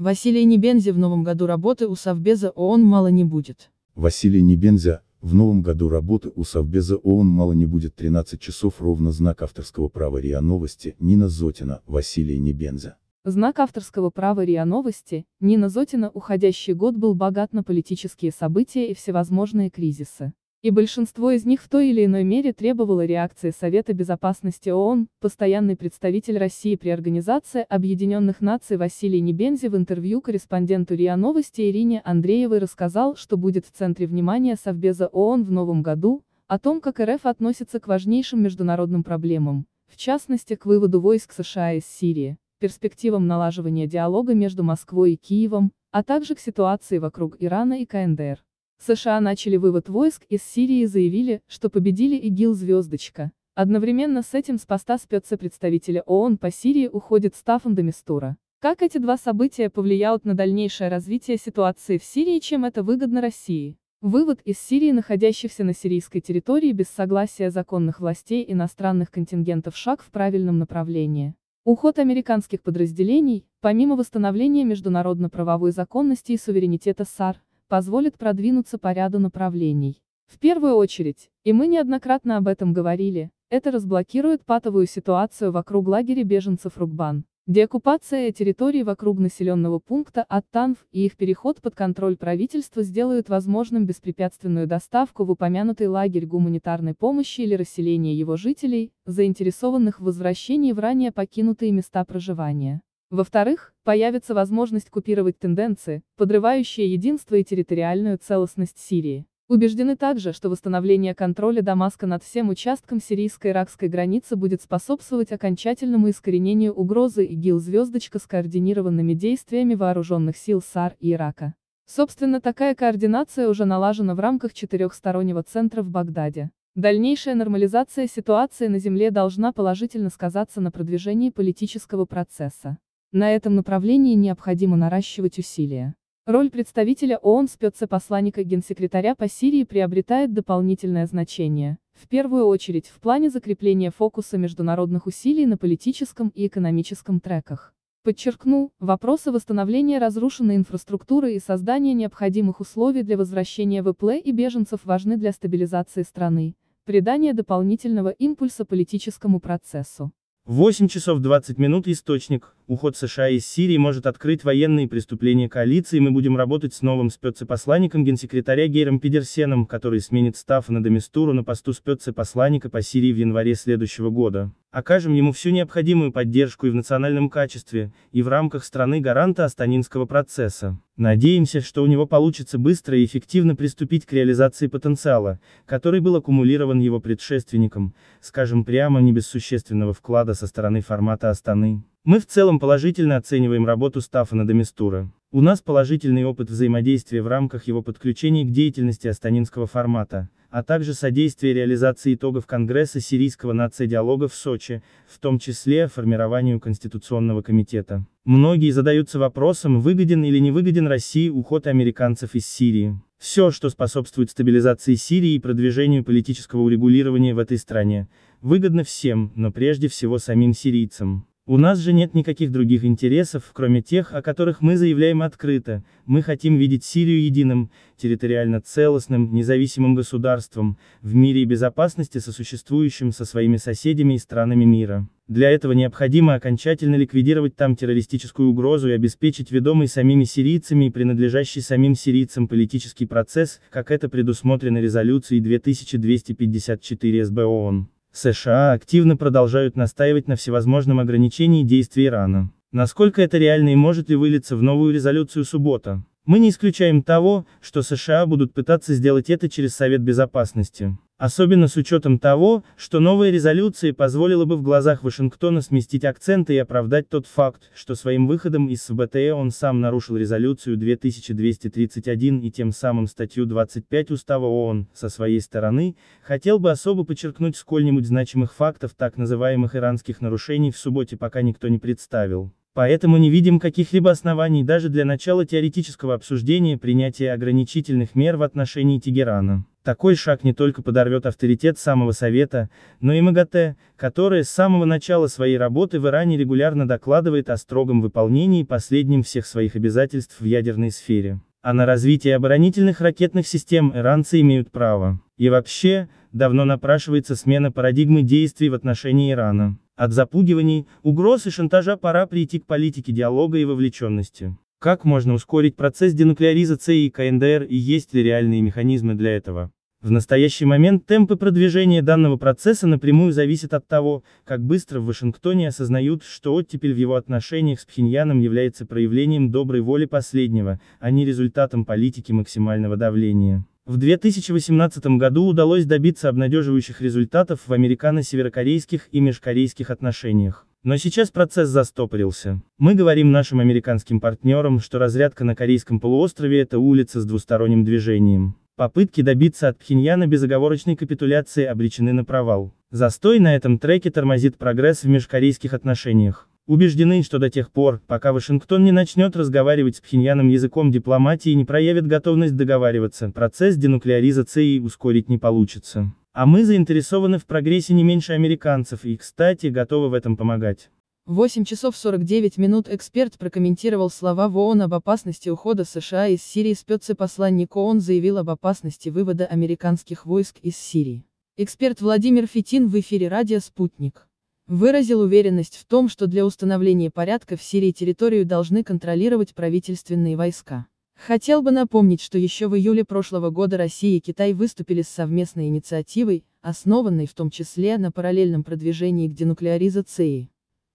Василий Небензи в новом году работы у Совбеза ООН мало не будет. Василий Небензя, в новом году работы у Совбеза ООН мало не будет 13 часов ровно знак авторского права РИА Новости, Нина Зотина, Василий Небензя. Знак авторского права РИА Новости, Нина Зотина уходящий год был богат на политические события и всевозможные кризисы. И большинство из них в той или иной мере требовало реакции Совета Безопасности ООН, постоянный представитель России при Организации Объединенных Наций Василий Небензи в интервью корреспонденту РИА Новости Ирине Андреевой рассказал, что будет в центре внимания Совбеза ООН в новом году, о том, как РФ относится к важнейшим международным проблемам, в частности к выводу войск США из Сирии, перспективам налаживания диалога между Москвой и Киевом, а также к ситуации вокруг Ирана и КНДР. США начали вывод войск из Сирии и заявили, что победили ИГИЛ «Звездочка». Одновременно с этим с поста спецпредставителя ООН по Сирии уходит Стафан Демистура. Как эти два события повлияют на дальнейшее развитие ситуации в Сирии и чем это выгодно России? Вывод из Сирии находящихся на сирийской территории без согласия законных властей иностранных контингентов шаг в правильном направлении. Уход американских подразделений, помимо восстановления международно-правовой законности и суверенитета САР, позволит продвинуться по ряду направлений. В первую очередь, и мы неоднократно об этом говорили, это разблокирует патовую ситуацию вокруг лагеря беженцев Рукбан. оккупация территории вокруг населенного пункта от Танф и их переход под контроль правительства сделают возможным беспрепятственную доставку в упомянутый лагерь гуманитарной помощи или расселение его жителей, заинтересованных в возвращении в ранее покинутые места проживания. Во-вторых, появится возможность купировать тенденции, подрывающие единство и территориальную целостность Сирии. Убеждены также, что восстановление контроля Дамаска над всем участком сирийско-иракской границы будет способствовать окончательному искоренению угрозы ИГИЛ «Звездочка» с координированными действиями вооруженных сил САР и Ирака. Собственно, такая координация уже налажена в рамках четырехстороннего центра в Багдаде. Дальнейшая нормализация ситуации на Земле должна положительно сказаться на продвижении политического процесса. На этом направлении необходимо наращивать усилия. Роль представителя ООН спецпосланника генсекретаря по Сирии приобретает дополнительное значение, в первую очередь в плане закрепления фокуса международных усилий на политическом и экономическом треках. Подчеркнул, вопросы восстановления разрушенной инфраструктуры и создания необходимых условий для возвращения ВПЛ и беженцев важны для стабилизации страны, придания дополнительного импульса политическому процессу. 8 часов 20 минут источник. Уход США из Сирии может открыть военные преступления коалиции, мы будем работать с новым спецпосланником генсекретаря Гейром Педерсеном, который сменит став на Демистуру на посту спецпосланника по Сирии в январе следующего года. Окажем ему всю необходимую поддержку и в национальном качестве, и в рамках страны гаранта Астанинского процесса. Надеемся, что у него получится быстро и эффективно приступить к реализации потенциала, который был аккумулирован его предшественником, скажем прямо, не без существенного вклада со стороны формата Астаны. Мы в целом положительно оцениваем работу Стаффана Домистура. У нас положительный опыт взаимодействия в рамках его подключения к деятельности астанинского формата, а также содействие реализации итогов Конгресса сирийского нация диалога в Сочи, в том числе формированию Конституционного комитета. Многие задаются вопросом, выгоден или не выгоден России уход американцев из Сирии. Все, что способствует стабилизации Сирии и продвижению политического урегулирования в этой стране, выгодно всем, но прежде всего самим сирийцам. У нас же нет никаких других интересов, кроме тех, о которых мы заявляем открыто, мы хотим видеть Сирию единым, территориально целостным, независимым государством, в мире и безопасности сосуществующим со своими соседями и странами мира. Для этого необходимо окончательно ликвидировать там террористическую угрозу и обеспечить ведомый самими сирийцами и принадлежащий самим сирийцам политический процесс, как это предусмотрено резолюцией 2254 СБ ООН. США активно продолжают настаивать на всевозможном ограничении действий Ирана. Насколько это реально и может ли вылиться в новую резолюцию суббота? Мы не исключаем того, что США будут пытаться сделать это через Совет Безопасности. Особенно с учетом того, что новая резолюция позволила бы в глазах Вашингтона сместить акценты и оправдать тот факт, что своим выходом из СБТЭ он сам нарушил резолюцию 2231 и тем самым статью 25 Устава ООН, со своей стороны, хотел бы особо подчеркнуть сколь-нибудь значимых фактов так называемых иранских нарушений в субботе пока никто не представил. Поэтому не видим каких-либо оснований даже для начала теоретического обсуждения принятия ограничительных мер в отношении Тегерана. Такой шаг не только подорвет авторитет самого Совета, но и МАГАТЭ, которая с самого начала своей работы в Иране регулярно докладывает о строгом выполнении последним всех своих обязательств в ядерной сфере. А на развитие оборонительных ракетных систем иранцы имеют право. И вообще, давно напрашивается смена парадигмы действий в отношении Ирана. От запугиваний, угроз и шантажа пора прийти к политике диалога и вовлеченности. Как можно ускорить процесс денуклеаризации и КНДР и есть ли реальные механизмы для этого? В настоящий момент темпы продвижения данного процесса напрямую зависят от того, как быстро в Вашингтоне осознают, что оттепель в его отношениях с Пхеньяном является проявлением доброй воли последнего, а не результатом политики максимального давления. В 2018 году удалось добиться обнадеживающих результатов в американо-северокорейских и межкорейских отношениях. Но сейчас процесс застопорился. Мы говорим нашим американским партнерам, что разрядка на Корейском полуострове – это улица с двусторонним движением. Попытки добиться от Пхеньяна безоговорочной капитуляции обречены на провал. Застой на этом треке тормозит прогресс в межкорейских отношениях. Убеждены, что до тех пор, пока Вашингтон не начнет разговаривать с Пхеньяном языком дипломатии и не проявит готовность договариваться, процесс денуклеаризации ускорить не получится. А мы заинтересованы в прогрессе не меньше американцев и, кстати, готовы в этом помогать. 8 часов 49 минут эксперт прокомментировал слова в ООН об опасности ухода США из Сирии спецпосланник ООН заявил об опасности вывода американских войск из Сирии. Эксперт Владимир Фетин в эфире радио «Спутник» выразил уверенность в том, что для установления порядка в Сирии территорию должны контролировать правительственные войска. Хотел бы напомнить, что еще в июле прошлого года Россия и Китай выступили с совместной инициативой, основанной в том числе на параллельном продвижении к денуклеаризации.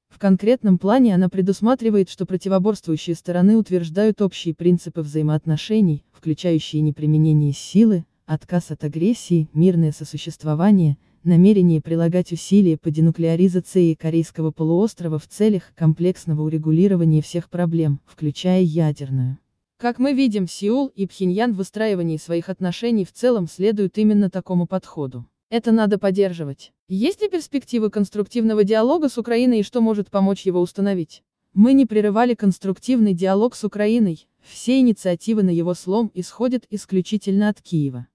В конкретном плане она предусматривает, что противоборствующие стороны утверждают общие принципы взаимоотношений, включающие неприменение силы, отказ от агрессии, мирное сосуществование, намерение прилагать усилия по денуклеаризации Корейского полуострова в целях комплексного урегулирования всех проблем, включая ядерную. Как мы видим, Сеул и Пхеньян в выстраивании своих отношений в целом следуют именно такому подходу. Это надо поддерживать. Есть ли перспективы конструктивного диалога с Украиной и что может помочь его установить? Мы не прерывали конструктивный диалог с Украиной, все инициативы на его слом исходят исключительно от Киева.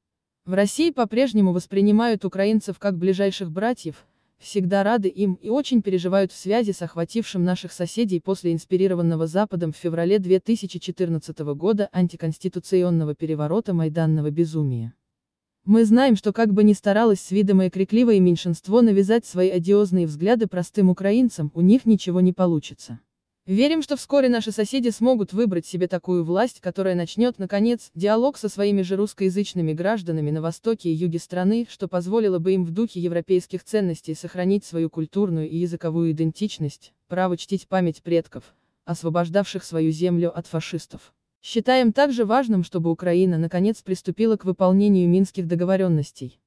В России по-прежнему воспринимают украинцев как ближайших братьев, всегда рады им и очень переживают в связи с охватившим наших соседей после инспирированного Западом в феврале 2014 года антиконституционного переворота майданного безумия. Мы знаем, что как бы ни старалось свидомое крикливое меньшинство навязать свои одиозные взгляды простым украинцам, у них ничего не получится. Верим, что вскоре наши соседи смогут выбрать себе такую власть, которая начнет, наконец, диалог со своими же русскоязычными гражданами на востоке и юге страны, что позволило бы им в духе европейских ценностей сохранить свою культурную и языковую идентичность, право чтить память предков, освобождавших свою землю от фашистов. Считаем также важным, чтобы Украина наконец приступила к выполнению минских договоренностей.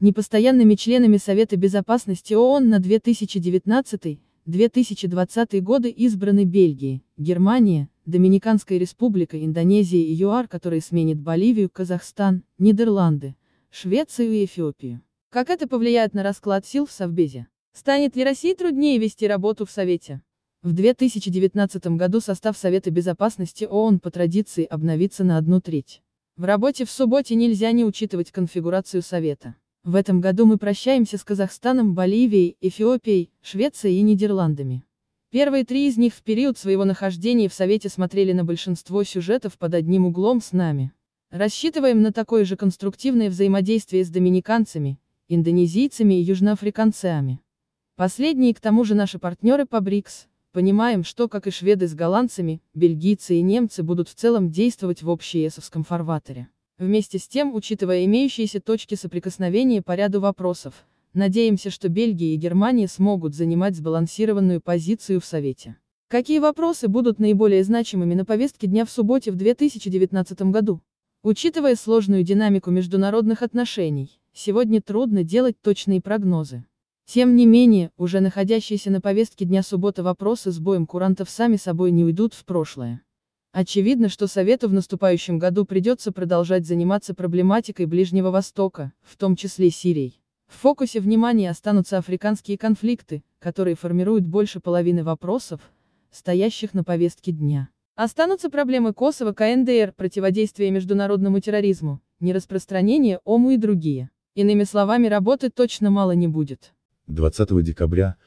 Непостоянными членами Совета Безопасности ООН на 2019 2020 годы избраны Бельгии, Германия, Доминиканская республика, Индонезия и ЮАР, которые сменят Боливию, Казахстан, Нидерланды, Швецию и Эфиопию. Как это повлияет на расклад сил в Совбезе? Станет ли России труднее вести работу в Совете? В 2019 году состав Совета Безопасности ООН по традиции обновится на одну треть. В работе в субботе нельзя не учитывать конфигурацию Совета. В этом году мы прощаемся с Казахстаном, Боливией, Эфиопией, Швецией и Нидерландами. Первые три из них в период своего нахождения в Совете смотрели на большинство сюжетов под одним углом с нами. Рассчитываем на такое же конструктивное взаимодействие с доминиканцами, индонезийцами и южноафриканцами. Последние к тому же наши партнеры по БРИКС, понимаем, что, как и шведы с голландцами, бельгийцы и немцы будут в целом действовать в общей общеесовском фарватере. Вместе с тем, учитывая имеющиеся точки соприкосновения по ряду вопросов, надеемся, что Бельгия и Германия смогут занимать сбалансированную позицию в Совете. Какие вопросы будут наиболее значимыми на повестке дня в субботе в 2019 году? Учитывая сложную динамику международных отношений, сегодня трудно делать точные прогнозы. Тем не менее, уже находящиеся на повестке дня суббота вопросы с боем курантов сами собой не уйдут в прошлое. Очевидно, что Совету в наступающем году придется продолжать заниматься проблематикой Ближнего Востока, в том числе Сирией. В фокусе внимания останутся африканские конфликты, которые формируют больше половины вопросов, стоящих на повестке дня. Останутся проблемы Косово, КНДР, противодействие международному терроризму, нераспространение ОМУ и другие. Иными словами, работы точно мало не будет. 20 декабря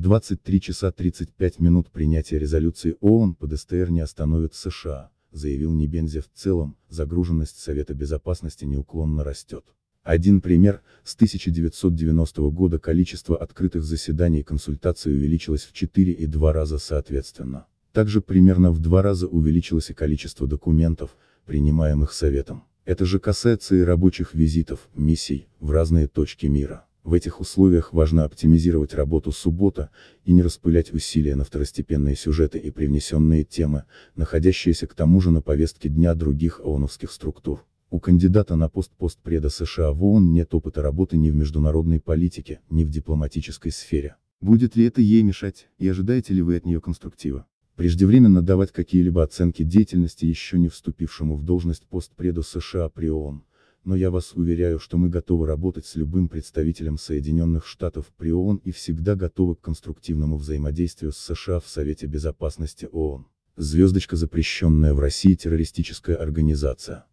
23 часа 35 минут принятия резолюции ООН по ДСТР не остановит США, заявил Небензе в целом, загруженность Совета Безопасности неуклонно растет. Один пример, с 1990 года количество открытых заседаний и консультаций увеличилось в 4 и 2 раза соответственно. Также примерно в два раза увеличилось и количество документов, принимаемых Советом. Это же касается и рабочих визитов, миссий, в разные точки мира. В этих условиях важно оптимизировать работу суббота, и не распылять усилия на второстепенные сюжеты и привнесенные темы, находящиеся к тому же на повестке дня других ООНовских структур. У кандидата на пост постпреда США в ООН нет опыта работы ни в международной политике, ни в дипломатической сфере. Будет ли это ей мешать, и ожидаете ли вы от нее конструктива? Преждевременно давать какие-либо оценки деятельности еще не вступившему в должность постпреду США при ООН но я вас уверяю, что мы готовы работать с любым представителем Соединенных Штатов при ООН и всегда готовы к конструктивному взаимодействию с США в Совете Безопасности ООН. Звездочка запрещенная в России террористическая организация.